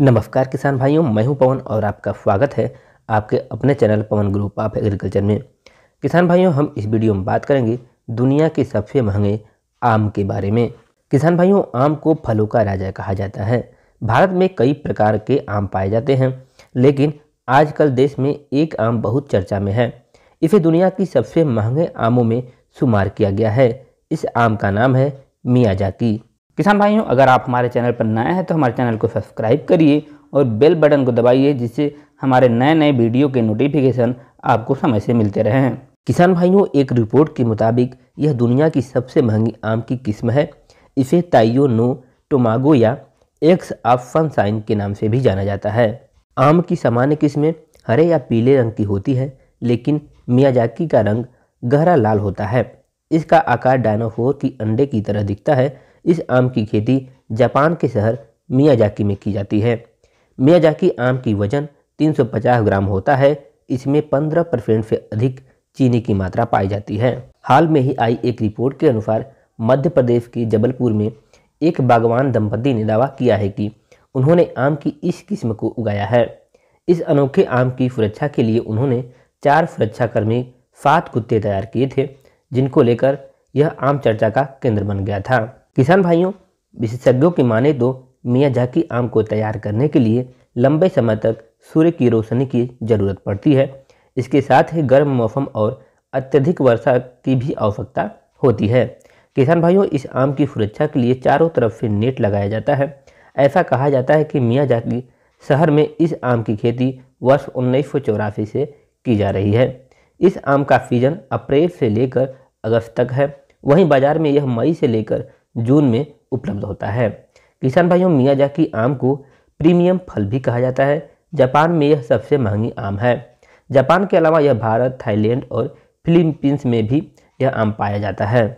नमस्कार किसान भाइयों मैं हूं पवन और आपका स्वागत है आपके अपने channel Pawan group of agriculture में किसान भाइयों हम इस वीडियो में बात करेंगे दुनिया के सबसे महंगे आम के बारे में किसान भाइयों आम को फलों का राजा कहा जाता है भारत में कई प्रकार के आम पाए जाते हैं लेकिन आजकल देश में एक आम बहुत चर्चा में है इसे दुनिया की सबसे महंगे आमों में शुमार किया गया है इस आम का नाम है मियाजाकी किसान भाइयों अगर आप हमारे चैनल पर नए हैं तो हमारे चैनल को सब्सक्राइब करिए और बेल बटन को दबाइए जिससे हमारे नए नए वीडियो के नोटिफिकेशन आपको समय से मिलते रहें किसान भाइयों एक रिपोर्ट के मुताबिक यह दुनिया की सबसे महंगी आम की किस्म है इसे ताइयो नो टोमागो या एक्स ऑफ फनसाइन के नाम से भी जाना जाता है आम की सामान्य किस्में हरे या पीले रंग की होती है लेकिन मियाजाकी का रंग गहरा लाल होता है इसका आकार डायनोफोर की अंडे की तरह दिखता है इस आम की खेती जापान के शहर मियाजाकी में की जाती है मियाजाकी आम की वजन 350 ग्राम होता है इसमें 15 परसेंट से अधिक चीनी की मात्रा पाई जाती है हाल में ही आई एक रिपोर्ट के अनुसार मध्य प्रदेश के जबलपुर में एक बागवान दंपति ने दावा किया है कि उन्होंने आम की इस किस्म को उगाया है इस अनोखे आम की सुरक्षा के लिए उन्होंने चार सुरक्षाकर्मी सात कुत्ते तैयार किए थे जिनको लेकर यह आम चर्चा का केंद्र बन गया था किसान भाइयों विशेषज्ञों की माने तो मियाँ झाकी आम को तैयार करने के लिए लंबे समय तक सूर्य की रोशनी की जरूरत पड़ती है इसके साथ ही गर्म मौसम और अत्यधिक वर्षा की भी आवश्यकता होती है किसान भाइयों इस आम की सुरक्षा के लिए चारों तरफ से नेट लगाया जाता है ऐसा कहा जाता है कि मियाँ झाकी शहर में इस आम की खेती वर्ष उन्नीस से की जा रही है इस आम का सीजन अप्रैल से लेकर अगस्त तक है वहीं बाज़ार में यह मई से लेकर जून में उपलब्ध होता है किसान भाइयों की आम को प्रीमियम फल भी कहा जाता है जापान में यह सबसे महंगी आम है जापान के अलावा यह भारत थाईलैंड और फिलीपींस में भी यह आम पाया जाता है